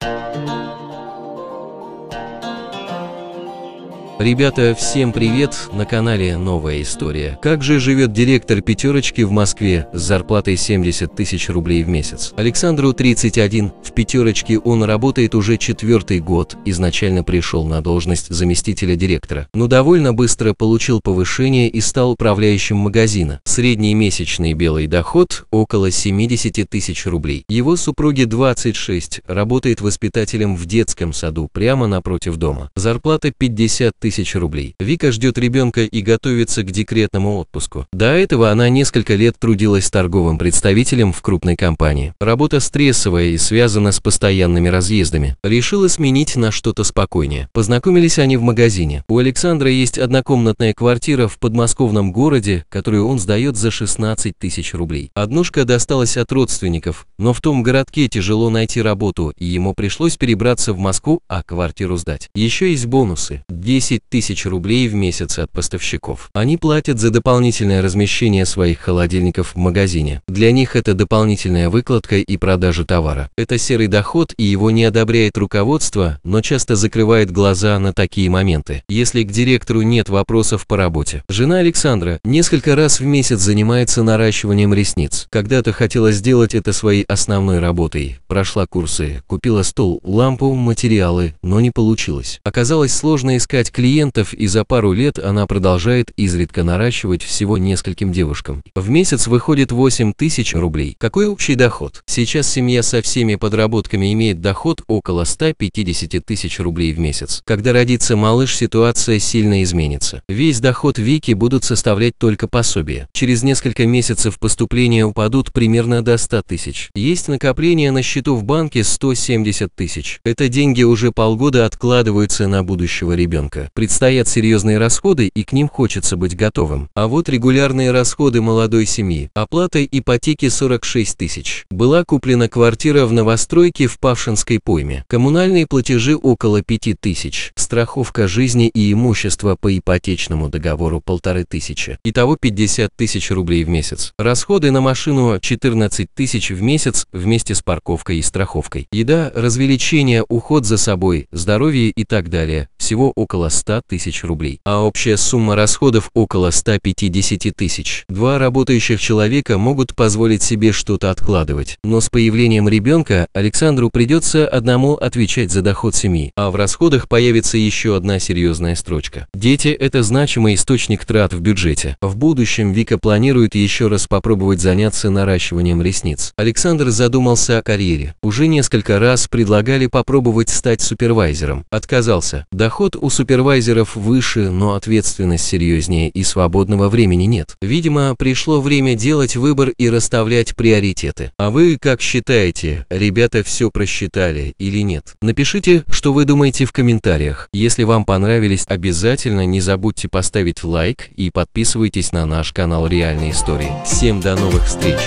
thank you Ребята, всем привет, на канале Новая История. Как же живет директор пятерочки в Москве с зарплатой 70 тысяч рублей в месяц? Александру 31, в пятерочке он работает уже четвертый год, изначально пришел на должность заместителя директора, но довольно быстро получил повышение и стал управляющим магазина. Средний месячный белый доход около 70 тысяч рублей. Его супруге 26, работает воспитателем в детском саду прямо напротив дома. Зарплата 50 тысяч тысяч рублей. Вика ждет ребенка и готовится к декретному отпуску. До этого она несколько лет трудилась торговым представителем в крупной компании. Работа стрессовая и связана с постоянными разъездами. Решила сменить на что-то спокойнее. Познакомились они в магазине. У Александра есть однокомнатная квартира в подмосковном городе, которую он сдает за 16 тысяч рублей. Однушка досталась от родственников, но в том городке тяжело найти работу, и ему пришлось перебраться в Москву, а квартиру сдать. Еще есть бонусы. 10 30 тысяч рублей в месяц от поставщиков. Они платят за дополнительное размещение своих холодильников в магазине. Для них это дополнительная выкладка и продажа товара. Это серый доход и его не одобряет руководство, но часто закрывает глаза на такие моменты, если к директору нет вопросов по работе. Жена Александра несколько раз в месяц занимается наращиванием ресниц. Когда-то хотела сделать это своей основной работой, прошла курсы, купила стол, лампу, материалы, но не получилось. Оказалось сложно искать клиентов клиентов и за пару лет она продолжает изредка наращивать всего нескольким девушкам. В месяц выходит 8 тысяч рублей. Какой общий доход? Сейчас семья со всеми подработками имеет доход около 150 тысяч рублей в месяц. Когда родится малыш, ситуация сильно изменится. Весь доход Вики будут составлять только пособие Через несколько месяцев поступления упадут примерно до 100 тысяч. Есть накопление на счету в банке 170 тысяч. Это деньги уже полгода откладываются на будущего ребенка предстоят серьезные расходы и к ним хочется быть готовым. А вот регулярные расходы молодой семьи. Оплата ипотеки 46 тысяч. Была куплена квартира в новостройке в Павшинской пойме. Коммунальные платежи около 5 тысяч. Страховка жизни и имущества по ипотечному договору 1,5 тысячи. Итого 50 тысяч рублей в месяц. Расходы на машину 14 тысяч в месяц вместе с парковкой и страховкой. Еда, развлечения, уход за собой, здоровье и так далее. Всего около 100 тысяч рублей, а общая сумма расходов около 150 тысяч. Два работающих человека могут позволить себе что-то откладывать, но с появлением ребенка Александру придется одному отвечать за доход семьи, а в расходах появится еще одна серьезная строчка. Дети – это значимый источник трат в бюджете. В будущем Вика планирует еще раз попробовать заняться наращиванием ресниц. Александр задумался о карьере. Уже несколько раз предлагали попробовать стать супервайзером. Отказался. Доход у супервайзера супервайзеров выше, но ответственность серьезнее и свободного времени нет. Видимо, пришло время делать выбор и расставлять приоритеты. А вы как считаете, ребята все просчитали или нет? Напишите, что вы думаете в комментариях. Если вам понравились, обязательно не забудьте поставить лайк и подписывайтесь на наш канал Реальные Истории. Всем до новых встреч!